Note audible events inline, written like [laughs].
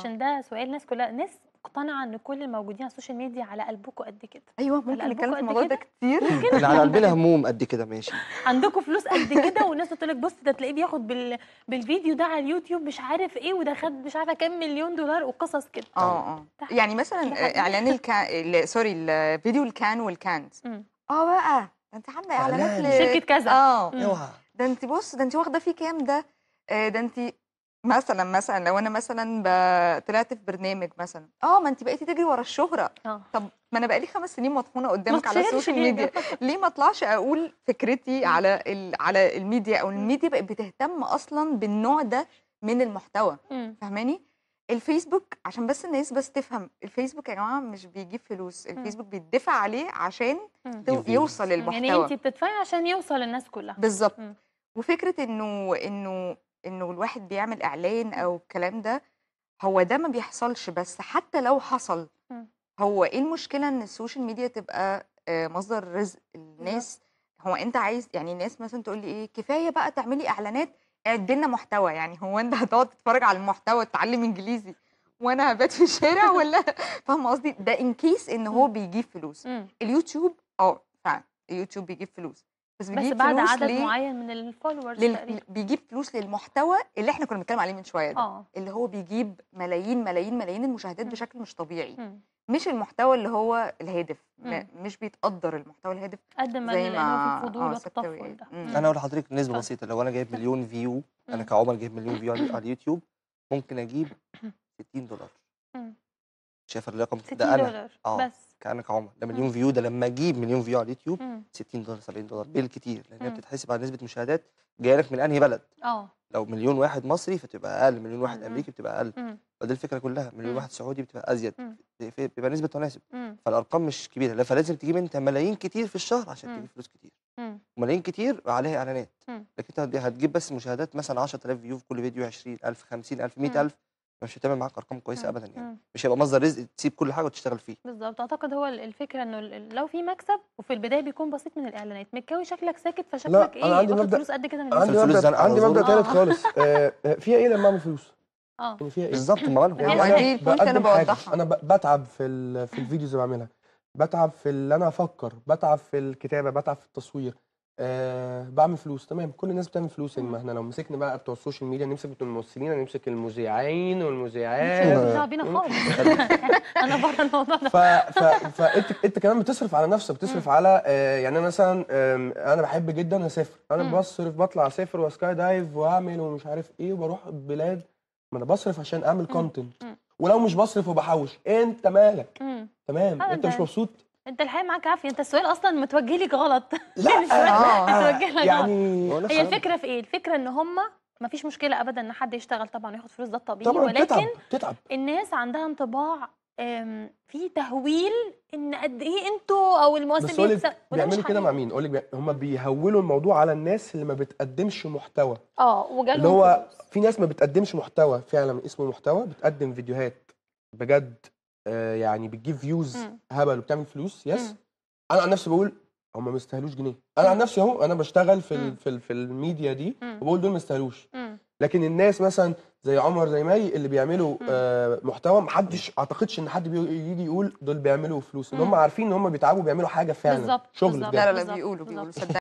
عشان آه. ده سؤال الناس كلها ناس مقتنعه ان كل الموجودين على السوشيال ميديا على قلبكم قد كده ايوه ممكن نتكلم في الموضوع ده كتير [laughs] اللي على قلبنا هموم قد كده ماشي [laughs] عندكم فلوس قد كده والناس تقول لك بص ده تلاقيه بياخد بال... بالفيديو ده على اليوتيوب مش عارف ايه وده خد مش عارفه كام مليون دولار وقصص كده اه اه يعني مثلا اعلان الكا سوري الفيديو الكان والكانت اه بقى ده انت عامله اعلانات شركه كذا اه أيوة. ده انت بص ده انت واخده فيه كام ده آه، ده انت مثلا مثلا لو انا مثلا طلعت في برنامج مثلا اه ما انت بقيتي تجري ورا الشهره آه. طب ما انا بقالي خمس سنين مطحونه قدامك على السوشيال ميديا ليه ما اطلعش اقول فكرتي على ال... على الميديا او الميديا بقت بتهتم اصلا بالنوع ده من المحتوى فاهماني الفيسبوك عشان بس الناس بس تفهم الفيسبوك يا جماعه مش بيجيب فلوس الفيسبوك بيدفع عليه عشان يوصل يعني المحتوى يعني انت بتدفعي عشان يوصل الناس كلها بالظبط وفكره انه انه انه الواحد بيعمل اعلان او الكلام ده هو ده ما بيحصلش بس حتى لو حصل هو ايه المشكله ان السوشيال ميديا تبقى آه، مصدر رزق الناس هو انت عايز يعني الناس مثلا تقول لي ايه كفايه بقى تعملي اعلانات اعد لنا محتوى يعني هو انت [laughs] هتقعد تتفرج على المحتوى تتعلم انجليزي وانا هبات في الشارع [laughs] ولا فاهم قصدي ده ان كيس ان هو بيجيب فلوس اليوتيوب اه فعلا اليوتيوب بيجيب فلوس بس بس بعد عدد لي... معين من الفولورز لل... بيجيب فلوس للمحتوى اللي احنا كنا بنتكلم عليه من شويه ده أوه. اللي هو بيجيب ملايين ملايين ملايين المشاهدات م. بشكل مش طبيعي م. مش المحتوى اللي هو الهادف مش بيتقدر المحتوى الهادف قد ما زي ما الفضول ده آه، انا اقول لحضرتك نسبه بسيطه لو انا جايب مليون فيو انا كعمر جايب مليون فيو على اليوتيوب ممكن اجيب 60 دولار شايف الرقم 60 ده انا دولار اه بس كانك عمر ده مليون فيو ده لما اجيب مليون فيو على اليوتيوب 60 دولار 70 دولار بالكتير لان هي بتتحسب على نسبه مشاهدات جايه لك من انهي بلد اه لو مليون واحد مصري فتبقى اقل مليون واحد مم. امريكي بتبقى اقل فدي الفكره كلها مليون مم. واحد سعودي بتبقى ازيد بيبقى نسبه تناسب فالارقام مش كبيره لا فلازم تجيب انت ملايين كتير في الشهر عشان تجيب فلوس كتير ملايين كتير عليها اعلانات لكن انت هتجيب بس مشاهدات مثلا 10000 فيو في كل فيديو 20000 50000 100000 مش هتعمل معاك ارقام كويسه آه، ابدا يعني آه. مش هيبقى مصدر رزق تسيب كل حاجه وتشتغل فيه بالظبط اعتقد هو الفكره انه لو في مكسب وفي البدايه بيكون بسيط من الاعلانات متكوي شكلك ساكت فشكلك لا ايه انا عندي مبدا فلوس قد كده من عندي مبدا عندي مبدا ثالث آه. خالص فيها ايه لما اعمل فلوس اه يعني فيها ايه بالظبط ما بالك يعني انا بوضحها انا بتعب في في الفيديوز اللي بعملها بتعب في اللي انا افكر بتعب في الكتابه بتعب في التصوير أه بعمل فلوس تمام كل الناس بتعمل فلوس ما احنا لو مسكنا بقى بتوع السوشيال ميديا نمسك بتوع الممثلين هنمسك المذيعين والمذيعات بينا [laughs] خالص [laughs] انا بره الموضوع ده فانت انت كمان بتصرف على نفسك بتصرف على آه، يعني انا مثلا انا بحب جدا اسافر انا بصرف بطلع اسافر وسكاي دايف واعمل ومش عارف ايه وبروح بلاد ما انا بصرف عشان اعمل كونتنت ولو مش بصرف وبحوش انت مالك تمام انت مش مبسوط انت الحقيقه معاك عافيه انت السؤال اصلا متوجه لك غلط [laughs] لا آه، آه، متوجه لك يعني غلط. هي الفكره في ايه الفكره ان هم ما فيش مشكله ابدا ان حد يشتغل طبعا وياخد فلوس ده الطبيعي طبعا ولكن تتعب. تتعب. الناس عندها انطباع في تهويل ان قد ايه انتوا او المؤسسين بيعملوا كده مع مين؟ اقول لك بي... هم بيهولوا الموضوع على الناس اللي ما بتقدمش محتوى اه وجالهم اللي هو في ناس ما بتقدمش محتوى فعلا اسمه محتوى بتقدم فيديوهات بجد آه، يعني بتجيب فيوز هبل وبتعمل فلوس يس انا عن نفسي بقول هم ما يستاهلوش جنيه انا عن نفسي اهو انا بشتغل في في, في الميديا دي وبقول دول ما يستاهلوش لكن الناس مثلا زي عمر زي ماي اللي بيعملوا آه محتوى محدش اعتقدش ان حد يجي يقول دول بيعملوا فلوس ان هم عارفين ان هم بيتعبوا بيعملوا حاجه فعلا بالزبط. شغل بالزبط. لا لا بيقولوا بيقولوا